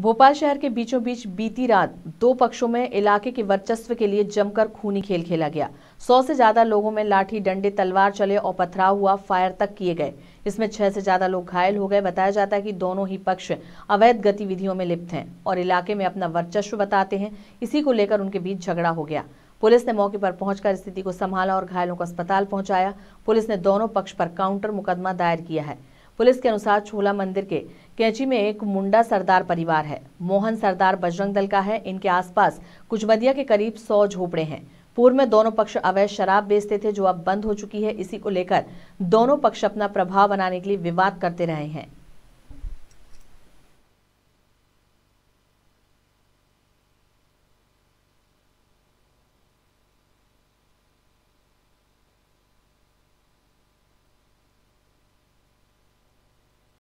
भोपाल शहर के बीचों बीच बीती रात दो पक्षों में इलाके के वर्चस्व के लिए जमकर खूनी खेल खेला गया सौ से ज्यादा लोगों में लाठी डंडे तलवार चले और पथराव हुआ फायर तक किए गए इसमें छह से ज्यादा लोग घायल हो गए बताया जाता है कि दोनों ही पक्ष अवैध गतिविधियों में लिप्त हैं और इलाके में अपना वर्चस्व बताते हैं इसी को लेकर उनके बीच झगड़ा हो गया पुलिस ने मौके पर पहुंचकर स्थिति को संभाला और घायलों को अस्पताल पहुंचाया पुलिस ने दोनों पक्ष पर काउंटर मुकदमा दायर किया है पुलिस के अनुसार छोला मंदिर के कैची में एक मुंडा सरदार परिवार है मोहन सरदार बजरंग दल का है इनके आसपास बदिया के करीब सौ झोपड़े हैं पूर्व में दोनों पक्ष अवैध शराब बेचते थे जो अब बंद हो चुकी है इसी को लेकर दोनों पक्ष अपना प्रभाव बनाने के लिए विवाद करते रहे हैं